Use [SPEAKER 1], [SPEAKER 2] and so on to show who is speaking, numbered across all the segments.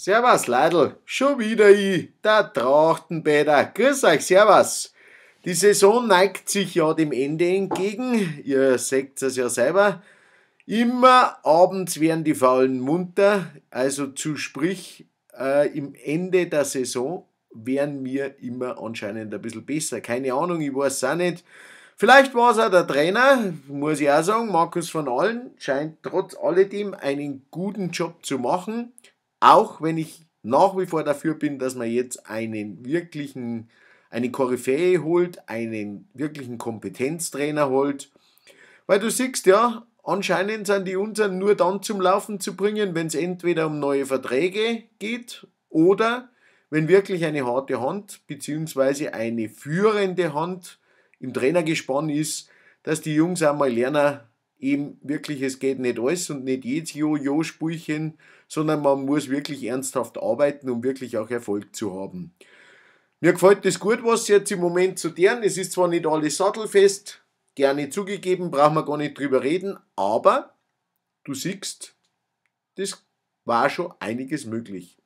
[SPEAKER 1] Servus Leidl, schon wieder ich, der Trachtenbäder. Grüß euch, servus. Die Saison neigt sich ja dem Ende entgegen, ihr seht es ja selber. Immer abends werden die Faulen munter, also zu sprich, äh, im Ende der Saison wären wir immer anscheinend ein bisschen besser. Keine Ahnung, ich weiß es auch nicht. Vielleicht war es auch der Trainer, muss ich auch sagen, Markus von Allen scheint trotz alledem einen guten Job zu machen auch wenn ich nach wie vor dafür bin, dass man jetzt einen wirklichen, eine Koryphäe holt, einen wirklichen Kompetenztrainer holt. Weil du siehst ja, anscheinend sind die unseren nur dann zum Laufen zu bringen, wenn es entweder um neue Verträge geht oder wenn wirklich eine harte Hand bzw. eine führende Hand im Trainergespann ist, dass die Jungs einmal lernen, eben wirklich, es geht nicht alles und nicht jedes Jojo-Spulchen, sondern man muss wirklich ernsthaft arbeiten, um wirklich auch Erfolg zu haben. Mir gefällt das gut, was jetzt im Moment zu deren. Es ist zwar nicht alles sattelfest, gerne zugegeben, brauchen wir gar nicht drüber reden, aber du siehst, das war schon einiges möglich.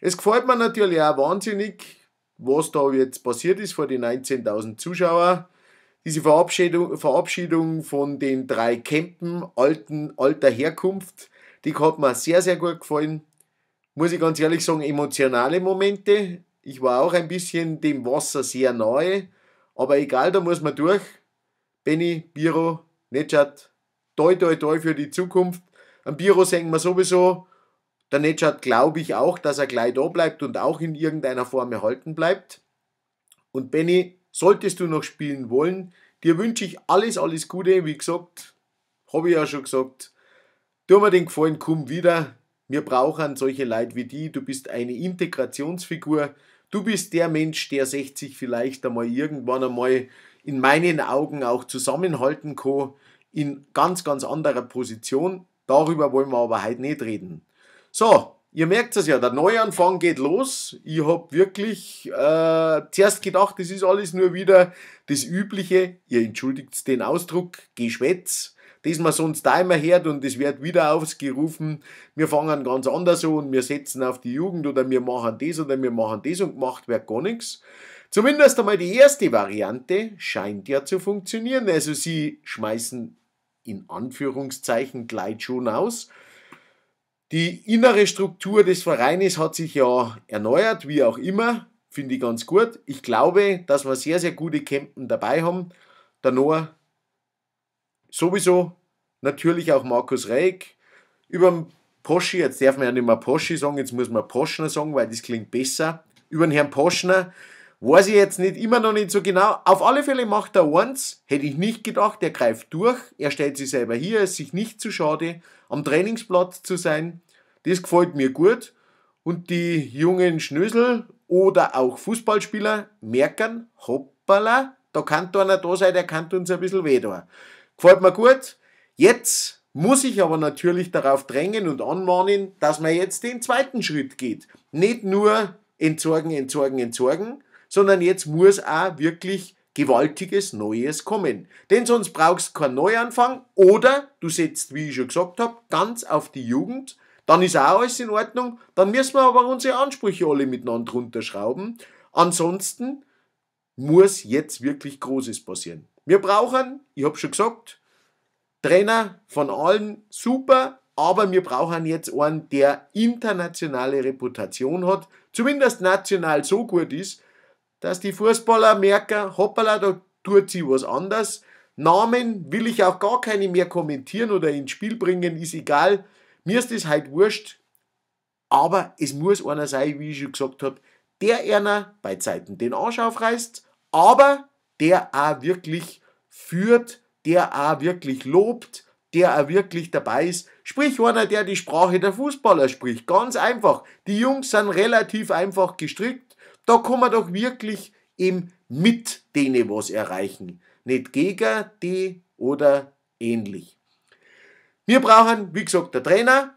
[SPEAKER 1] Es gefällt mir natürlich auch wahnsinnig, was da jetzt passiert ist vor den 19.000 Zuschauern diese Verabschiedung, Verabschiedung von den drei Campen alten, alter Herkunft, die hat mir sehr, sehr gut gefallen. Muss ich ganz ehrlich sagen, emotionale Momente. Ich war auch ein bisschen dem Wasser sehr nahe, aber egal, da muss man durch. Benny, Biro, Netschat, toi toi toi für die Zukunft. Am Biro sehen wir sowieso. Der Netschat glaube ich auch, dass er gleich da bleibt und auch in irgendeiner Form erhalten bleibt. Und Benny, Solltest du noch spielen wollen, dir wünsche ich alles, alles Gute. Wie gesagt, habe ich ja schon gesagt, tu mir den Gefallen, komm wieder. Wir brauchen solche Leute wie die. Du bist eine Integrationsfigur. Du bist der Mensch, der 60 vielleicht einmal irgendwann einmal in meinen Augen auch zusammenhalten kann, in ganz, ganz anderer Position. Darüber wollen wir aber heute nicht reden. So, Ihr merkt es ja, der Neuanfang geht los. Ich habe wirklich äh, zuerst gedacht, das ist alles nur wieder das Übliche. Ihr entschuldigt den Ausdruck, Geschwätz, das man sonst da immer hört und es wird wieder aufgerufen. wir fangen ganz anders an und wir setzen auf die Jugend oder wir machen das oder wir machen das und gemacht wird gar nichts. Zumindest einmal die erste Variante scheint ja zu funktionieren. Also sie schmeißen in Anführungszeichen Gleitschuhen aus die innere Struktur des Vereines hat sich ja erneuert, wie auch immer. Finde ich ganz gut. Ich glaube, dass wir sehr, sehr gute Campen dabei haben. Der Noah sowieso, natürlich auch Markus Reik. Über den Poschi, jetzt darf man ja nicht mehr Poschi sagen, jetzt muss man Poschner sagen, weil das klingt besser. Über den Herrn Poschner Weiß ich jetzt nicht, immer noch nicht so genau. Auf alle Fälle macht er eins, hätte ich nicht gedacht, er greift durch, er stellt sich selber hier, ist sich nicht zu schade, am Trainingsplatz zu sein. Das gefällt mir gut. Und die jungen Schnösel oder auch Fußballspieler merken, hoppala, da kann einer da sein, der kann uns ein bisschen weh da. Gefällt mir gut. Jetzt muss ich aber natürlich darauf drängen und anmahnen, dass man jetzt den zweiten Schritt geht. Nicht nur entsorgen, entsorgen, entsorgen, sondern jetzt muss auch wirklich gewaltiges Neues kommen. Denn sonst brauchst du keinen Neuanfang oder du setzt, wie ich schon gesagt habe, ganz auf die Jugend. Dann ist auch alles in Ordnung. Dann müssen wir aber unsere Ansprüche alle miteinander runterschrauben. Ansonsten muss jetzt wirklich Großes passieren. Wir brauchen, ich habe schon gesagt, Trainer von allen super, aber wir brauchen jetzt einen, der internationale Reputation hat, zumindest national so gut ist, dass die Fußballer merken, hoppala, da tut sie was anders. Namen will ich auch gar keine mehr kommentieren oder ins Spiel bringen, ist egal. Mir ist das halt wurscht. Aber es muss einer sein, wie ich schon gesagt habe, der einer bei Zeiten den Arsch aufreißt, aber der auch wirklich führt, der auch wirklich lobt, der auch wirklich dabei ist. Sprich, einer, der die Sprache der Fußballer spricht. Ganz einfach. Die Jungs sind relativ einfach gestrickt. Da kann man doch wirklich eben mit denen was erreichen, nicht gegen die oder ähnlich. Wir brauchen, wie gesagt, der Trainer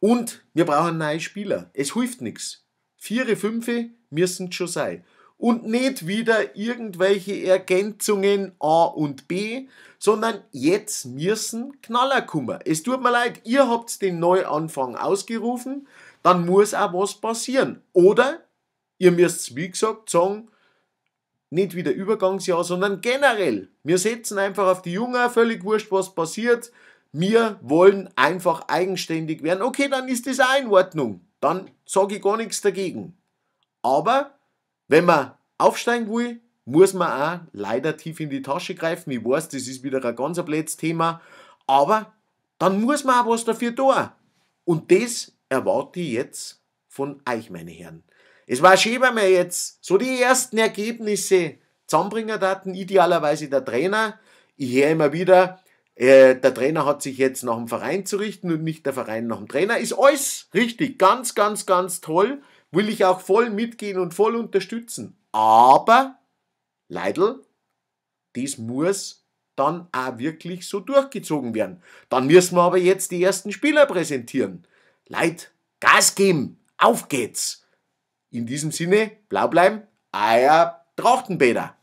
[SPEAKER 1] und wir brauchen neue Spieler. Es hilft nichts. Vier, fünfe müssen schon sein. Und nicht wieder irgendwelche Ergänzungen A und B, sondern jetzt müssen Knaller kommen. Es tut mir leid, ihr habt den Neuanfang ausgerufen, dann muss auch was passieren. Oder Ihr müsst, wie gesagt, sagen, nicht wieder Übergangsjahr, sondern generell. Wir setzen einfach auf die Jungen, völlig wurscht, was passiert. Wir wollen einfach eigenständig werden. Okay, dann ist das auch in Ordnung. Dann sage ich gar nichts dagegen. Aber wenn man aufsteigen will, muss man auch leider tief in die Tasche greifen. Ich weiß, das ist wieder ein ganz blödes Thema. Aber dann muss man auch was dafür tun. Und das erwarte ich jetzt von euch, meine Herren. Es war schön, wenn wir jetzt so die ersten Ergebnisse zusammenbringen hatten, idealerweise der Trainer. Ich höre immer wieder, äh, der Trainer hat sich jetzt nach dem Verein zu richten und nicht der Verein nach dem Trainer. Ist alles richtig, ganz, ganz, ganz toll. Will ich auch voll mitgehen und voll unterstützen. Aber, Leidl, das muss dann auch wirklich so durchgezogen werden. Dann müssen wir aber jetzt die ersten Spieler präsentieren. Leid, Gas geben, auf geht's. In diesem Sinne, blau bleiben, Eier Trachtenbäder.